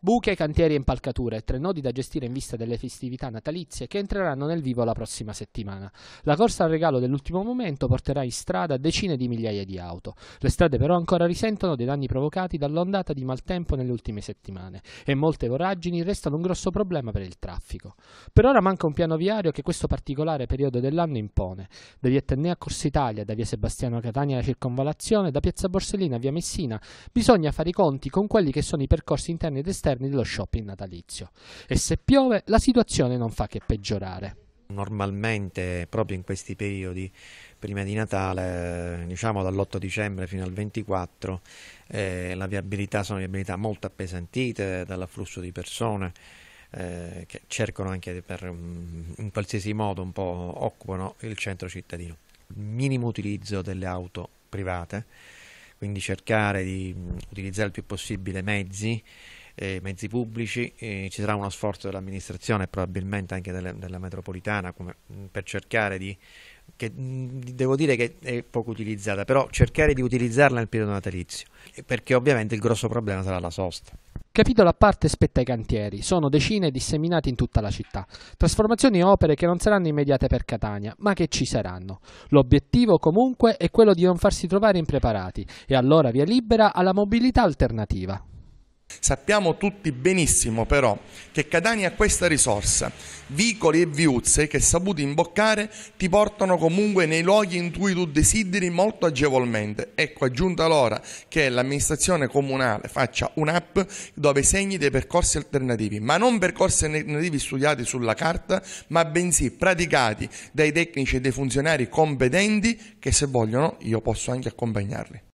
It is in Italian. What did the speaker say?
Buche, cantieri e impalcature, tre nodi da gestire in vista delle festività natalizie che entreranno nel vivo la prossima settimana. La corsa al regalo dell'ultimo momento porterà in strada decine di migliaia di auto. Le strade però ancora risentono dei danni provocati dall'ondata di maltempo nelle ultime settimane e molte voragini restano un grosso problema per il traffico. Per ora manca un piano viario che questo particolare periodo dell'anno impone. Da via Tennea a Corsa Italia, da via Sebastiano a Catania alla Circonvalazione, da piazza Borsellina a via Messina, bisogna fare i conti con quelli che sono i percorsi interni ed esterni esterni dello shopping natalizio. E se piove, la situazione non fa che peggiorare. Normalmente, proprio in questi periodi, prima di Natale, diciamo dall'8 dicembre fino al 24, eh, la viabilità sono viabilità molto appesantite dall'afflusso di persone. Eh, che cercano anche per, in qualsiasi modo un po' occupano il centro cittadino. Minimo utilizzo delle auto private, quindi cercare di mm, utilizzare il più possibile mezzi eh, mezzi pubblici, eh, ci sarà uno sforzo dell'amministrazione e probabilmente anche delle, della metropolitana come, mm, per cercare di, che mm, devo dire che è poco utilizzata, però cercare di utilizzarla nel periodo natalizio, eh, perché ovviamente il grosso problema sarà la sosta. Capitolo a parte spetta ai cantieri, sono decine disseminati in tutta la città. Trasformazioni e opere che non saranno immediate per Catania, ma che ci saranno. L'obiettivo comunque è quello di non farsi trovare impreparati e allora via libera alla mobilità alternativa. Sappiamo tutti benissimo però che Catania ha questa risorsa, vicoli e viuzze che saputi imboccare ti portano comunque nei luoghi in cui tu desideri molto agevolmente. Ecco, è giunta l'ora che l'amministrazione comunale faccia un'app dove segni dei percorsi alternativi, ma non percorsi alternativi studiati sulla carta, ma bensì praticati dai tecnici e dai funzionari competenti che se vogliono io posso anche accompagnarli.